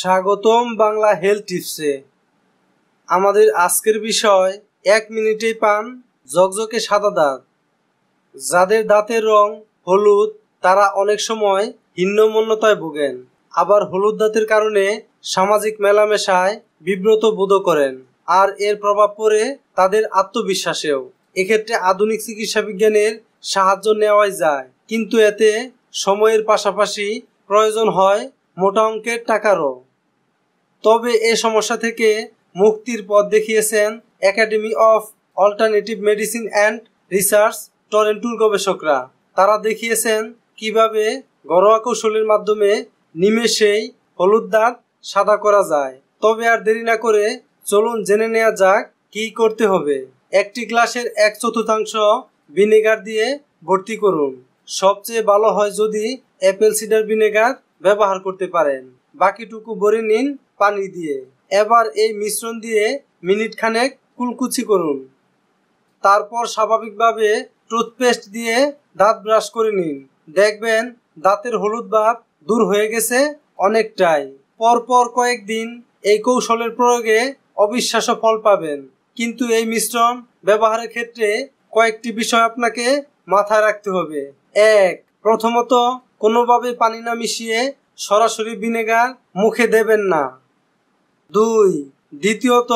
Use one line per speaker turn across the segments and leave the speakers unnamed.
স্বাগতম বাংলা হেলথ টিপসে আমাদের আজকের বিষয় এক মিনিটে পান ঝকঝকে সাদা দাঁত যাদের দাঁতের রং হলুদ তারা অনেক সময় হিন্নমন্যতায় ভোগেন আবার হলুদ দাঁতের কারণে সামাজিক মেলামেশায় বিব্রত বোধ করেন আর এর প্রভাব পড়ে তাদের আত্মবিশ্বাসেও এক্ষেত্রে আধুনিক চিকিৎসা বিজ্ঞানের সাহায্য নেওয়াই যায় কিন্তু এতে সময়ের পাশাপাশি প্রয়োজন হয় মোটা অঙ্কের টাকারও তবে এ সমস্যা থেকে মুক্তির পথ দেখিয়েছেন academy of alternative medicine and research টরেন্টুর গবেষকরা তারা দেখিয়েছেন কিভাবে ঘরোয়া কৌশলের মাধ্যমে নিমেষেই হলুদ দাঁত সাদা করা যায় তবে আর দেরি না করে চলুন জেনে নেওয়া যাক কি করতে হবে একটি গ্লাসের এক চতুর্থাংশ ভিনেগার দিয়ে ভর্তি করুন সবচেয়ে ভালো হয় যদি অ্যাপেল সিডার ভিনেগার ব্যবহার করতে পারেন বাকিটুকু ভরে নিন পানি দিয়ে এবার এই মিশ্রণ দিয়ে মিনিট খানেক কুলকুচি করুন তারপর স্বাভাবিকভাবে টুথপেস্ট দিয়ে দাঁত ব্রাশ করে নিন দেখবেন দাঁতের হলুদ ভাব দূর হয়ে গেছে অনেকটাই পরপর কয়েকদিন এই কৌশলের প্রয়োগে অবিশ্বাস্য ফল পাবেন কিন্তু এই মিশ্রণ ব্যবহারের ক্ষেত্রে কয়েকটি বিষয় আপনাকে মাথায় রাখতে হবে এক প্রথমত কোনোভাবে পানি না মিশিয়ে সরাসরি ভিনেগার মুখে দেবেন না দুই দ্বিতীয়ত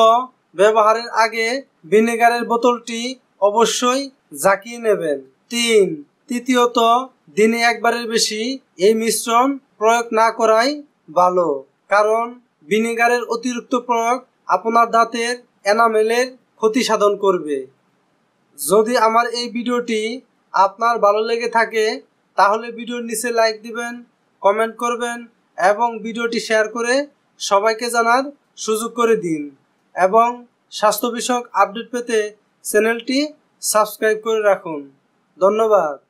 ব্যবহারের আগে ভিনেগারের বোতলটি অবশ্যই জাকিয়ে নেবেন তিন তৃতীয়ত দিনে একবারের বেশি এই মিশ্রণ প্রয়োগ না করাই ভালো কারণ ভিনেগারের অতিরিক্ত প্রয়োগ আপনার দাঁতের এনামেলের ক্ষতি সাধন করবে যদি আমার এই ভিডিওটি আপনার ভালো লেগে থাকে তাহলে ভিডিওর নিচে লাইক দিবেন কমেন্ট করবেন এবং ভিডিওটি শেয়ার করে সবাইকে জানার সুযোগ করে দিন এবং স্বাস্থ্য বিষয়ক আপডেট পেতে চ্যানেলটি সাবস্ক্রাইব করে রাখুন ধন্যবাদ